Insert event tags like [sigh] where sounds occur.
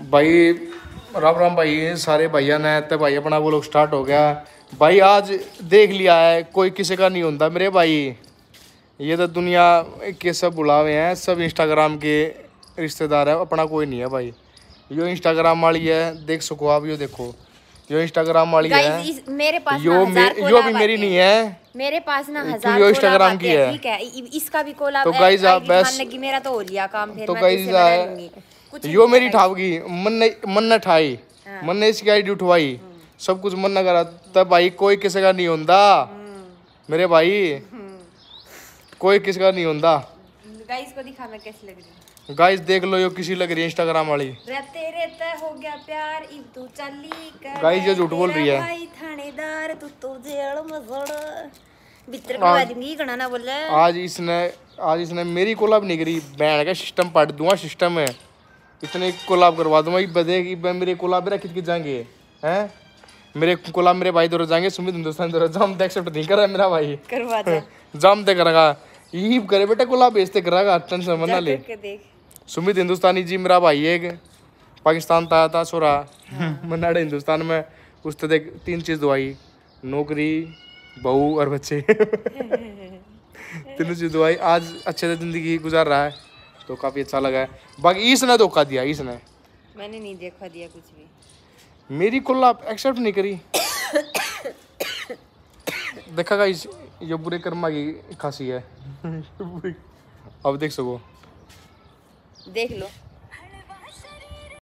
भाई राम राम भाई सारे भैया ने तो भाई अपना वो लोग स्टार्ट हो गया भाई आज देख लिया है कोई किसी का नहीं होता मेरे भाई ये तो दुनिया के सब बुलावे हैं सब इंस्टाग्राम के रिश्तेदार है अपना कोई नहीं है भाई यो इंस्टाग्राम वाली है देख सको आप यो देखो यो इंस्टाग्राम वाली है मेरे पास यो मे, यो भी मेरी नहीं है मेरे पास ना तो हजार यो इंस्टाग्राम की है ठीक है इसका भी कोला तो गाइस आप बस मेरा तो हो लिया काम फिर तो गाइस यो मेरी ठावगी मन ने ठाई हाँ। मन ने इसकी आईडी उठवाई सब कुछ मन न करा तब भाई कोई किसी का नहीं होता हम्म। मेरे भाई हम्म। कोई किसी का नहीं होता गाइस को दिखाना कैसी लग रही गाइस देख लो यो किसी लग रही है इंस्टाग्राम वाली रहते रहता हो गया प्यार इब तू चाली कर गाइस ये झूठ बोल रही है भाई थानेदार तू तो जेल मजड़ भीतर घुमा दूंगी गणा ना बोले आज इसने आज इसने मेरी कोला भी नहीं करी बैठ का सिस्टम पढ़ दूंगा सिस्टम है इतने कोलाब करवा दो भाई बदे कि मेरे कोलाब मेरा खिंच जाएंगे हैं मेरे कोलाब मेरे भाई दोनों जाएंगे सुमित हिंदुस्तान दोनों जाम तो एक्सेप्ट नहीं कर रहा मेरा भाई करवा दे जाम तक करेगा यही करे बेटा कोलाब भेजते करेगा टेंशन मना ले सुमित हिंदुस्तानी जी मेरा भाई एक पाकिस्तान था था छोरा हाँ। मनाडे हिंदुस्तान में तो देख तीन चीज़ दवाई नौकरी बहू और बच्चे [laughs] [laughs] तीनों चीज़ दवाई आज अच्छे से ज़िंदगी गुजार रहा है तो काफ़ी अच्छा लगा है बाकी इसने धोखा दिया इसने मैंने नहीं देखा दिया कुछ भी मेरी कुल आप एक्सेप्ट नहीं करी देखा गाइस ये बुरे कर्मा की खासी है [laughs] अब देख सको देख लो